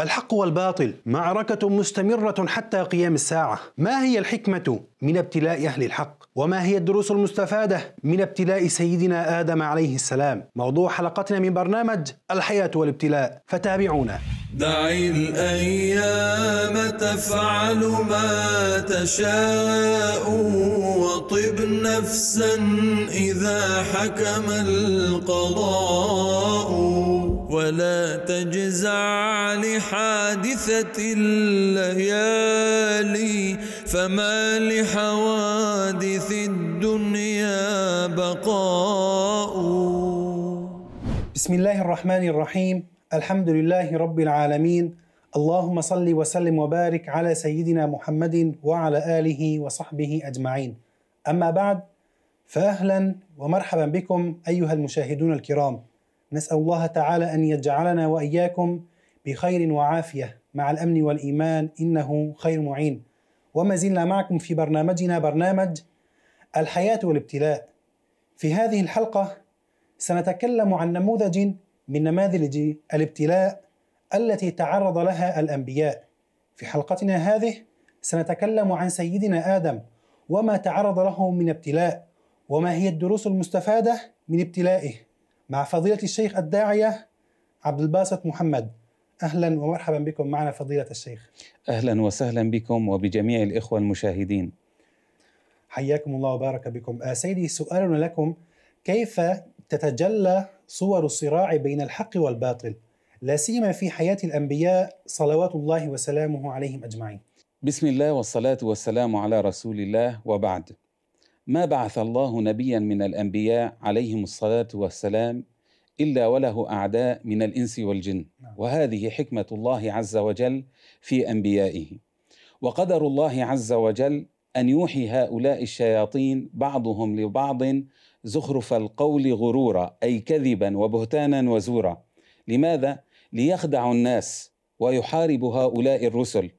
الحق والباطل معركة مستمرة حتى قيام الساعة ما هي الحكمة من ابتلاء أهل الحق؟ وما هي الدروس المستفادة من ابتلاء سيدنا آدم عليه السلام؟ موضوع حلقتنا من برنامج الحياة والابتلاء فتابعونا دع الأيام تفعل ما تشاء وطب نفسا إذا حكم القضاء ولا تجزع لحادثة الليالي فما لحوادث الدنيا بقاء بسم الله الرحمن الرحيم الحمد لله رب العالمين اللهم صل وسلم وبارك على سيدنا محمد وعلى آله وصحبه أجمعين أما بعد فأهلا ومرحبا بكم أيها المشاهدون الكرام نسأل الله تعالى أن يجعلنا وإياكم بخير وعافية مع الأمن والإيمان إنه خير معين وما زلنا معكم في برنامجنا برنامج الحياة والابتلاء في هذه الحلقة سنتكلم عن نموذج من نماذج الابتلاء التي تعرض لها الأنبياء في حلقتنا هذه سنتكلم عن سيدنا آدم وما تعرض له من ابتلاء وما هي الدروس المستفادة من ابتلائه مع فضيلة الشيخ الداعية عبد الباسط محمد أهلا ومرحبا بكم معنا فضيلة الشيخ أهلا وسهلا بكم وبجميع الإخوة المشاهدين حياكم الله وبارك بكم آه، سيدي سؤالنا لكم كيف تتجلى صور الصراع بين الحق والباطل لا سيما في حياة الأنبياء صلوات الله وسلامه عليهم أجمعين بسم الله والصلاة والسلام على رسول الله وبعد ما بعث الله نبيا من الانبياء عليهم الصلاه والسلام الا وله اعداء من الانس والجن نعم. وهذه حكمه الله عز وجل في انبيائه وقدر الله عز وجل ان يوحي هؤلاء الشياطين بعضهم لبعض زخرف القول غرورا اي كذبا وبهتانا وزورا لماذا ليخدعوا الناس ويحاربوا هؤلاء الرسل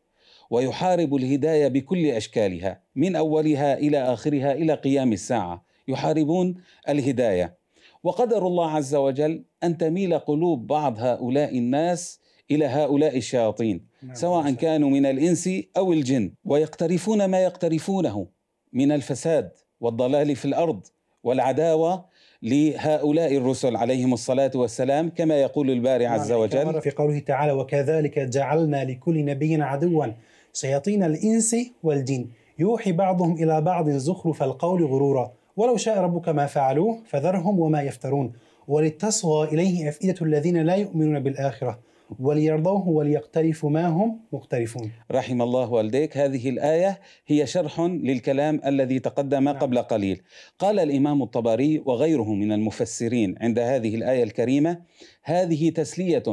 ويحارب الهدايه بكل اشكالها من اولها الى اخرها الى قيام الساعه يحاربون الهدايه وقدر الله عز وجل ان تميل قلوب بعض هؤلاء الناس الى هؤلاء الشياطين نعم، سواء نعم. كانوا من الانس او الجن ويقترفون ما يقترفونه من الفساد والضلال في الارض والعداوه لهؤلاء الرسل عليهم الصلاة والسلام كما يقول الباري نعم، عز وجل في قوله تعالى وكذلك جعلنا لكل نبي عدوا شياطين الإنس والجن يوحي بعضهم إلى بعض زخرف القول غرورا ولو شاء ربك ما فعلوه فذرهم وما يفترون ولتصغى إليه أفئدة الذين لا يؤمنون بالآخرة وليرضوه وليقترفوا ما هم مقترفون رحم الله والديك هذه الآية هي شرح للكلام الذي تقدم نعم. قبل قليل قال الإمام الطبري وغيره من المفسرين عند هذه الآية الكريمة هذه تسلية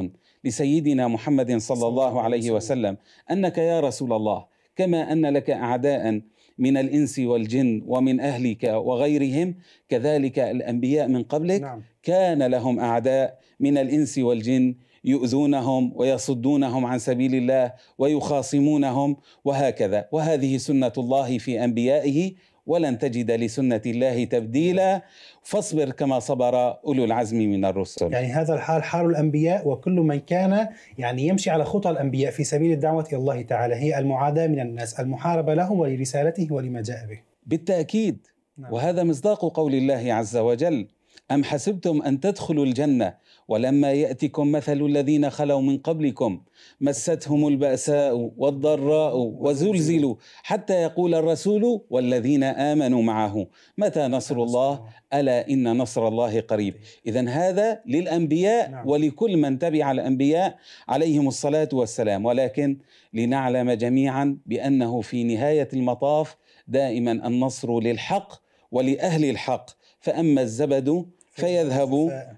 لسيدنا محمد صلى الله عليه وسلم انك يا رسول الله كما ان لك اعداء من الانس والجن ومن اهلك وغيرهم كذلك الانبياء من قبلك نعم. كان لهم اعداء من الانس والجن يؤذونهم ويصدونهم عن سبيل الله ويخاصمونهم وهكذا وهذه سنه الله في انبيائه ولن تجد لسنة الله تبديلا فاصبر كما صبر أولو العزم من الرسل يعني هذا الحال حال الأنبياء وكل من كان يعني يمشي على خطى الأنبياء في سبيل الدعوة إلى الله تعالى هي المعاداة من الناس المحاربة له ولرسالته ولما جاء به بالتأكيد نعم. وهذا مصداق قول الله عز وجل أم حسبتم أن تدخلوا الجنة ولما يأتكم مثل الذين خلوا من قبلكم مستهم البأساء والضراء وزلزلوا حتى يقول الرسول والذين آمنوا معه متى نصر الله ألا إن نصر الله قريب إذا هذا للأنبياء نعم. ولكل من تبع الأنبياء عليهم الصلاة والسلام ولكن لنعلم جميعا بأنه في نهاية المطاف دائما النصر للحق ولأهل الحق فأما الزبد فيذهب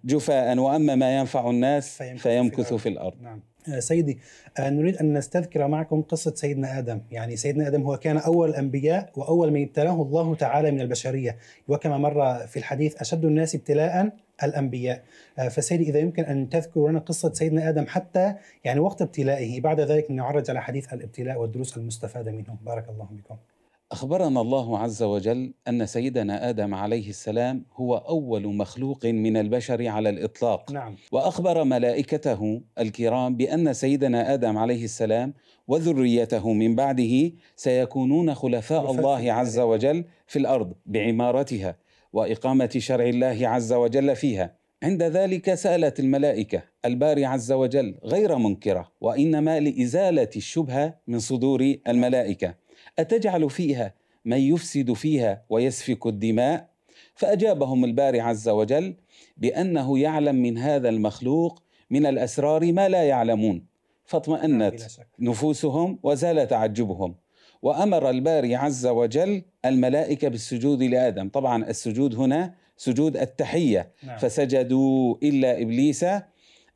جفاء وأما ما ينفع الناس فيمكث في الأرض نعم. آه، سيدي آه، نريد أن نستذكر معكم قصة سيدنا آدم يعني سيدنا آدم هو كان أول الأنبياء وأول من ابتلاه الله تعالى من البشرية وكما مر في الحديث أشد الناس ابتلاء الأنبياء آه، فسيدي إذا يمكن أن تذكر لنا قصة سيدنا آدم حتى يعني وقت ابتلائه بعد ذلك نعرج على حديث الابتلاء والدروس المستفادة منه بارك الله بكم اخبرنا الله عز وجل ان سيدنا ادم عليه السلام هو اول مخلوق من البشر على الاطلاق نعم. واخبر ملائكته الكرام بان سيدنا ادم عليه السلام وذريته من بعده سيكونون خلفاء الله عز وجل في الارض بعمارتها واقامه شرع الله عز وجل فيها عند ذلك سالت الملائكه الباري عز وجل غير منكره وانما لازاله الشبهه من صدور الملائكه أتجعل فيها من يفسد فيها ويسفك الدماء فأجابهم الباري عز وجل بأنه يعلم من هذا المخلوق من الأسرار ما لا يعلمون فاطمأنت نفوسهم وزال تعجبهم وأمر الباري عز وجل الملائكة بالسجود لآدم طبعا السجود هنا سجود التحية نعم. فسجدوا إلا إبليس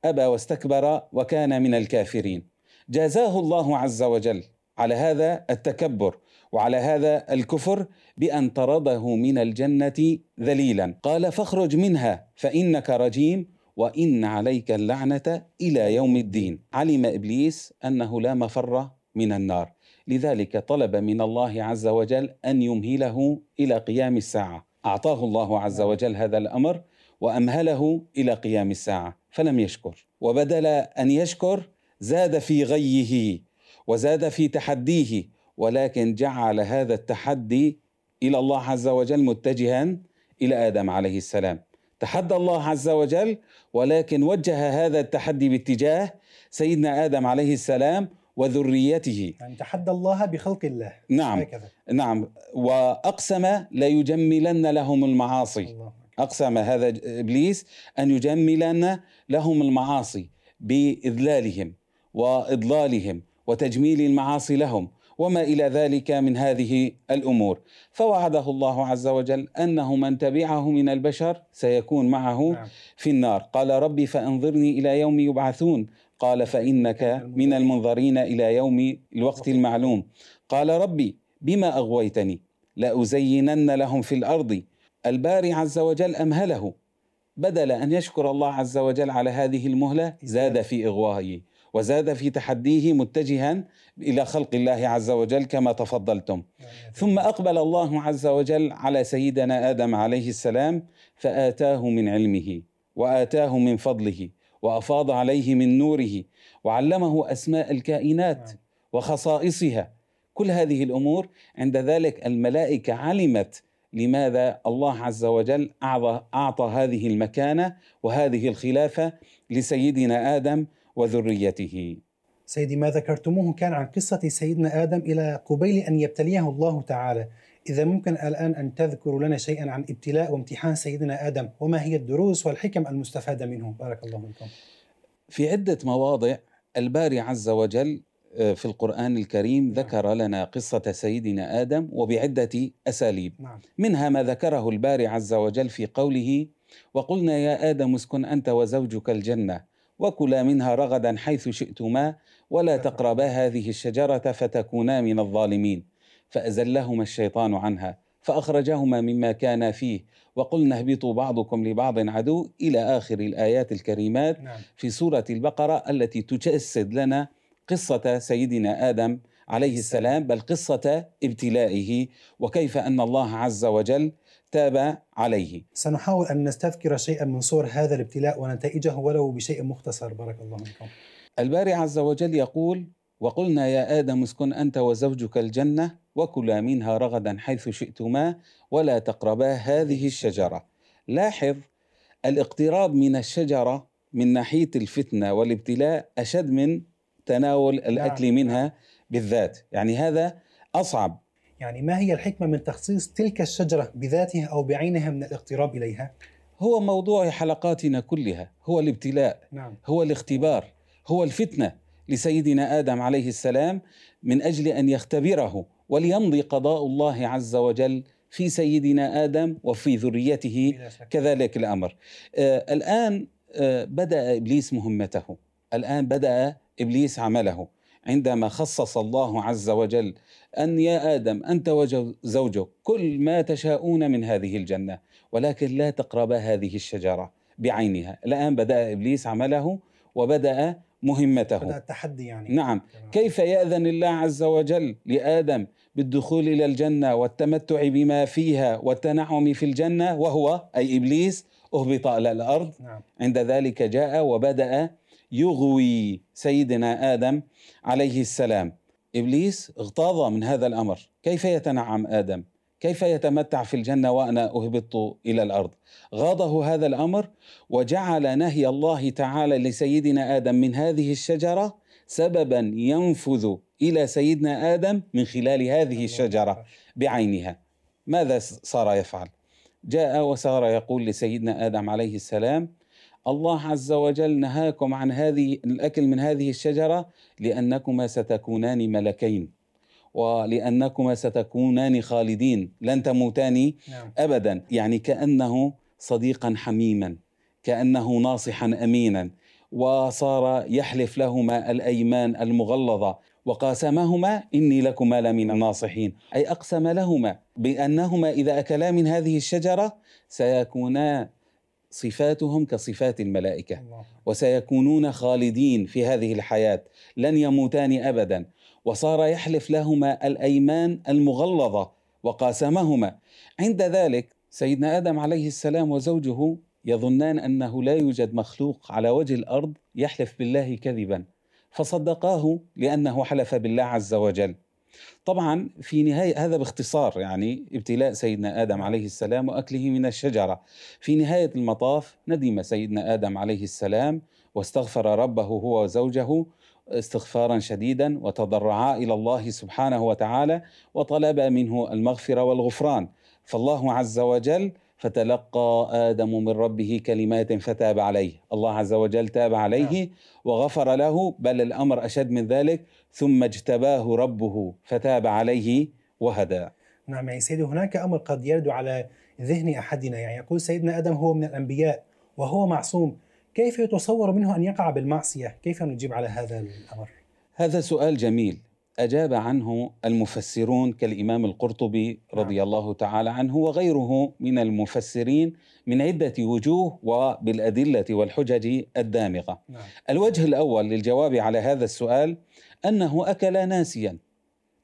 أبى واستكبر وكان من الكافرين جازاه الله عز وجل على هذا التكبر وعلى هذا الكفر بان طرده من الجنه ذليلا قال فاخرج منها فانك رجيم وان عليك اللعنه الى يوم الدين علم ابليس انه لا مفر من النار لذلك طلب من الله عز وجل ان يمهله الى قيام الساعه اعطاه الله عز وجل هذا الامر وامهله الى قيام الساعه فلم يشكر وبدل ان يشكر زاد في غيه وزاد في تحديه ولكن جعل هذا التحدي الى الله عز وجل متجها الى ادم عليه السلام تحدى الله عز وجل ولكن وجه هذا التحدي باتجاه سيدنا ادم عليه السلام وذريته يعني تحدى الله بخلق الله نعم هكذا. نعم واقسم لا يجملن لهم المعاصي الله. اقسم هذا ابليس ان يجملن لهم المعاصي باذلالهم واضلالهم وتجميل المعاصي لهم وما الى ذلك من هذه الامور فوعده الله عز وجل انه من تبعه من البشر سيكون معه نعم. في النار قال ربي فانظرني الى يوم يبعثون قال فانك من المنظرين الى يوم الوقت المعلوم قال ربي بما اغويتني لازينن لهم في الارض الباري عز وجل امهله بدل ان يشكر الله عز وجل على هذه المهله زاد في اغوائه وزاد في تحديه متجها الى خلق الله عز وجل كما تفضلتم ثم اقبل الله عز وجل على سيدنا ادم عليه السلام فاتاه من علمه واتاه من فضله وافاض عليه من نوره وعلمه اسماء الكائنات وخصائصها كل هذه الامور عند ذلك الملائكه علمت لماذا الله عز وجل اعطى هذه المكانه وهذه الخلافه لسيدنا ادم وذريته سيدي ما ذكرتموه كان عن قصة سيدنا آدم إلى قبيل أن يبتليه الله تعالى إذا ممكن الآن أن تذكروا لنا شيئا عن ابتلاء وامتحان سيدنا آدم وما هي الدروس والحكم المستفادة منه بارك الله فيكم في عدة مواضع الباري عز وجل آه، في القرآن الكريم نعم. ذكر لنا قصة سيدنا آدم وبعدة أساليب نعم. منها ما ذكره الباري عز وجل في قوله وقلنا يا آدم اسكن أنت وزوجك الجنة وكلا منها رغدا حيث شئتما ولا تقربا هذه الشجره فتكونا من الظالمين فازلهما الشيطان عنها فاخرجهما مما كانا فيه وقلنا اهبطوا بعضكم لبعض عدو الى اخر الايات الكريمات نعم. في سوره البقره التي تجسد لنا قصه سيدنا ادم عليه السلام بل قصه ابتلائه وكيف ان الله عز وجل تاب عليه سنحاول أن نستذكر شيئا من صور هذا الابتلاء ونتائجه ولو بشيء مختصر بارك الله منكم الباري عز وجل يقول وقلنا يا آدم اسكن أنت وزوجك الجنة وكلا منها رغدا حيث شئتما ولا تقربا هذه الشجرة لاحظ الاقتراب من الشجرة من ناحية الفتنة والابتلاء أشد من تناول الأكل نعم، منها بالذات يعني هذا أصعب يعني ما هي الحكمة من تخصيص تلك الشجرة بذاتها أو بعينها من الاقتراب إليها؟ هو موضوع حلقاتنا كلها هو الابتلاء نعم. هو الاختبار هو الفتنة لسيدنا آدم عليه السلام من أجل أن يختبره وليمضي قضاء الله عز وجل في سيدنا آدم وفي ذريته كذلك الأمر آه الآن آه بدأ إبليس مهمته الآن بدأ إبليس عمله عندما خصص الله عز وجل أن يا آدم أنت وزوجك كل ما تشاءون من هذه الجنة ولكن لا تقربا هذه الشجرة بعينها الآن بدأ إبليس عمله وبدأ مهمته بدأ التحدي يعني نعم كيف يأذن الله عز وجل لآدم بالدخول إلى الجنة والتمتع بما فيها والتنعم في الجنة وهو أي إبليس أهبط إلى الأرض نعم. عند ذلك جاء وبدأ يغوي سيدنا ادم عليه السلام ابليس اغتاظ من هذا الامر كيف يتنعم ادم كيف يتمتع في الجنه وانا اهبطت الى الارض غاضه هذا الامر وجعل نهي الله تعالى لسيدنا ادم من هذه الشجره سببا ينفذ الى سيدنا ادم من خلال هذه الشجره بعينها ماذا صار يفعل جاء وصار يقول لسيدنا ادم عليه السلام الله عز وجل نهاكم عن هذه الاكل من هذه الشجره لانكما ستكونان ملكين ولانكما ستكونان خالدين لن تموتان نعم. ابدا يعني كانه صديقا حميما كانه ناصحا امينا وصار يحلف لهما الايمان المغلظه وقاسمهما اني لكما لمن نعم. الناصحين اي اقسم لهما بانهما اذا اكلا من هذه الشجره سيكونا صفاتهم كصفات الملائكه وسيكونون خالدين في هذه الحياه لن يموتان ابدا وصار يحلف لهما الايمان المغلظه وقاسمهما عند ذلك سيدنا ادم عليه السلام وزوجه يظنان انه لا يوجد مخلوق على وجه الارض يحلف بالله كذبا فصدقاه لانه حلف بالله عز وجل طبعا في نهاية هذا باختصار يعني ابتلاء سيدنا آدم عليه السلام وأكله من الشجرة في نهاية المطاف ندم سيدنا آدم عليه السلام واستغفر ربه هو وزوجه استغفارا شديدا وتضرعا إلى الله سبحانه وتعالى وطلب منه المغفرة والغفران فالله عز وجل فتلقى آدم من ربه كلمات فتاب عليه الله عز وجل تاب عليه نعم. وغفر له بل الأمر أشد من ذلك ثم اجتباه ربه فتاب عليه وهدى نعم يعني سيدي هناك أمر قد يرد على ذهن أحدنا يعني يقول سيدنا آدم هو من الأنبياء وهو معصوم كيف يتصور منه أن يقع بالمعصية؟ كيف نجيب على هذا الأمر؟ هذا سؤال جميل أجاب عنه المفسرون كالإمام القرطبي نعم. رضي الله تعالى عنه وغيره من المفسرين من عدة وجوه وبالأدلة والحجج الدامغة نعم. الوجه الأول للجواب على هذا السؤال أنه أكل ناسيا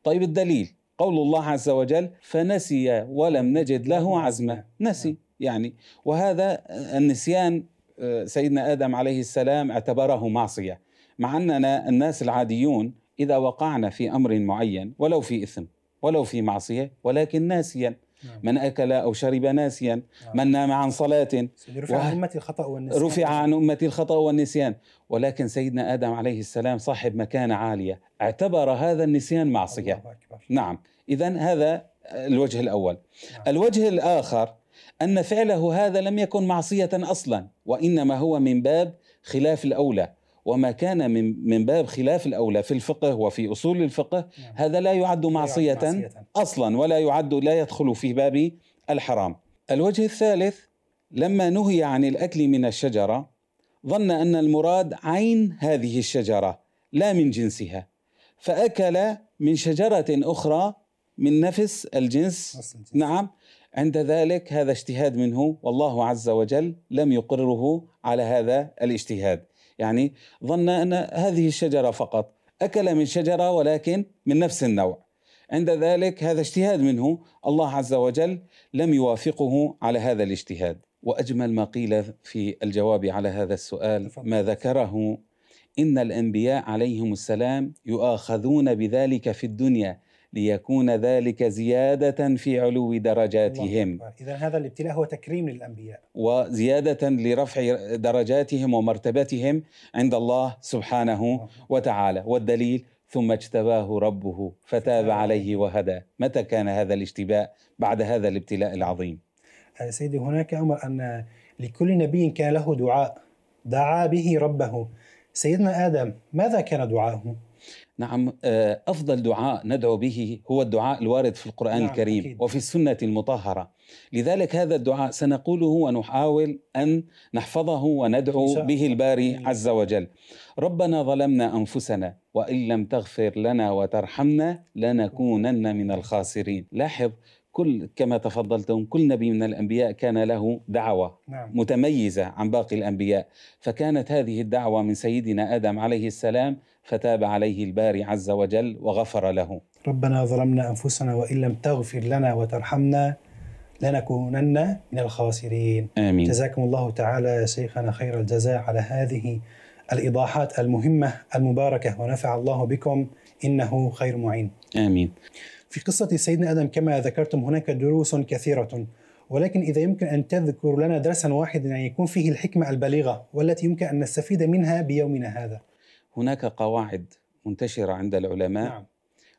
طيب الدليل قول الله عز وجل فنسي ولم نجد له نعم. عزمه نسي يعني وهذا النسيان آه، سيدنا ادم عليه السلام اعتبره معصيه مع اننا الناس العاديون إذا وقعنا في أمر معين ولو في إثم ولو في معصية ولكن ناسيا نعم. من أكل أو شرب ناسيا نعم. من نام عن صلاة رفع عن أمتي الخطأ والنسيان رفع عن أمتي الخطأ والنسيان ولكن سيدنا آدم عليه السلام صاحب مكانة عالية اعتبر هذا النسيان معصية نعم إذا هذا الوجه الأول نعم. الوجه الآخر أن فعله هذا لم يكن معصية أصلا وإنما هو من باب خلاف الأولى وما كان من من باب خلاف الاولى في الفقه وفي اصول الفقه نعم. هذا لا يعد معصيه, اصلا ولا يعد لا يدخل في باب الحرام. الوجه الثالث لما نهي عن الاكل من الشجره ظن ان المراد عين هذه الشجره لا من جنسها فاكل من شجره اخرى من نفس الجنس. نعم عند ذلك هذا اجتهاد منه والله عز وجل لم يقره على هذا الاجتهاد يعني ظن أن هذه الشجرة فقط أكل من شجرة ولكن من نفس النوع عند ذلك هذا اجتهاد منه الله عز وجل لم يوافقه على هذا الاجتهاد واجمل ما قيل في الجواب على هذا السؤال ما ذكره ان الانبياء عليهم السلام يؤاخذون بذلك في الدنيا ليكون ذلك زيادة في علو درجاتهم إذا هذا الابتلاء هو تكريم للأنبياء وزيادة لرفع درجاتهم ومرتبتهم عند الله سبحانه وتعالى والدليل ثم اجتباه ربه فتاب عليه وهدى متى كان هذا الاجتباء بعد هذا الابتلاء العظيم آه، سيدي هناك أمر أن لكل نبي كان له دعاء دعا به ربه سيدنا آدم ماذا كان دعاءه نعم آه، أفضل دعاء ندعو به هو الدعاء الوارد في القرآن نعم الكريم أكيد. وفي السنة المطهرة لذلك هذا الدعاء سنقوله ونحاول أن نحفظه وندعو به الباري عز وجل ربنا ظلمنا أنفسنا وإن لم تغفر لنا وترحمنا لنكونن من الخاسرين لاحظ كل كما تفضلتم كل نبي من الانبياء كان له دعوه نعم. متميزه عن باقي الانبياء فكانت هذه الدعوه من سيدنا ادم عليه السلام فتاب عليه الباري عز وجل وغفر له ربنا ظلمنا انفسنا وان لم تغفر لنا وترحمنا لنكونن من الخاسرين امين جزاكم الله تعالى يا شيخنا خير الجزاء على هذه الايضاحات المهمه المباركه ونفع الله بكم إنه خير معين آمين في قصة سيدنا آدم كما ذكرتم هناك دروس كثيرة ولكن إذا يمكن أن تذكر لنا درسا واحدا يعني يكون فيه الحكمة البليغة والتي يمكن أن نستفيد منها بيومنا هذا هناك قواعد منتشرة عند العلماء نعم.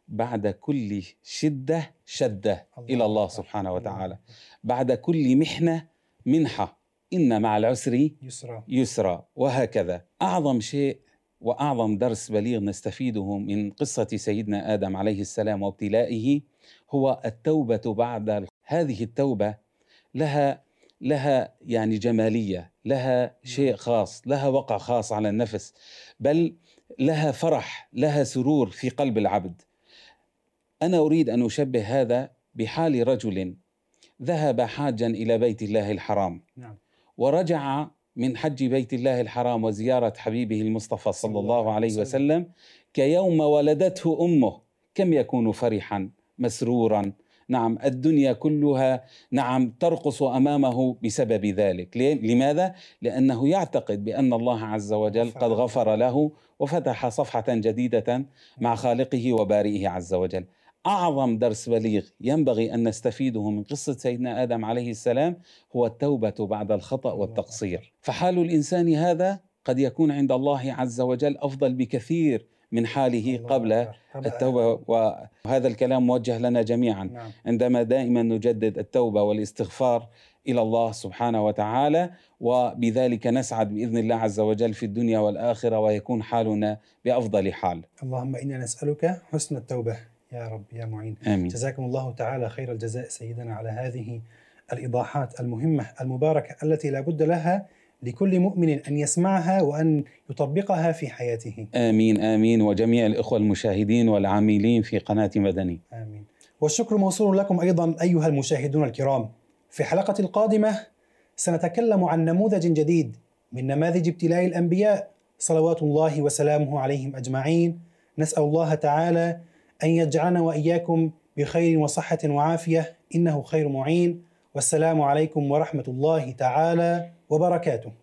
بعد كل شدة شدة إلى الله سبحانه وتعالى نعم. بعد كل محنة منحة إن مع العسر يسرا يسرا وهكذا أعظم شيء واعظم درس بليغ نستفيده من قصه سيدنا ادم عليه السلام وابتلائه هو التوبه بعد هذه التوبه لها لها يعني جماليه، لها شيء نعم. خاص، لها وقع خاص على النفس، بل لها فرح، لها سرور في قلب العبد. انا اريد ان اشبه هذا بحال رجل ذهب حاجا الى بيت الله الحرام نعم. ورجع من حج بيت الله الحرام وزيارة حبيبه المصطفى صلى الله عليه وسلم كيوم ولدته أمه كم يكون فرحا مسرورا نعم الدنيا كلها نعم ترقص امامه بسبب ذلك لماذا لانه يعتقد بان الله عز وجل قد غفر له وفتح صفحه جديده مع نعم. خالقه وبارئه عز وجل أعظم درس بليغ ينبغي أن نستفيده من قصة سيدنا آدم عليه السلام هو التوبة بعد الخطأ والتقصير فحال الإنسان هذا قد يكون عند الله عز وجل أفضل بكثير من حاله قبل التوبة وهذا الكلام موجه لنا جميعا نعم. عندما دائما نجدد التوبة والاستغفار إلى الله سبحانه وتعالى وبذلك نسعد بإذن الله عز وجل في الدنيا والآخرة ويكون حالنا بأفضل حال اللهم إنا نسألك حسن التوبة يا رب يا معين آمين. جزاكم الله تعالى خير الجزاء سيدنا على هذه الإيضاحات المهمة المباركة التي لا بد لها لكل مؤمن ان يسمعها وان يطبقها في حياته. امين امين وجميع الاخوه المشاهدين والعاملين في قناه مدني. امين. والشكر موصول لكم ايضا ايها المشاهدون الكرام. في حلقة القادمه سنتكلم عن نموذج جديد من نماذج ابتلاء الانبياء صلوات الله وسلامه عليهم اجمعين. نسال الله تعالى أن يجعلنا وإياكم بخير وصحة وعافية إنه خير معين والسلام عليكم ورحمة الله تعالى وبركاته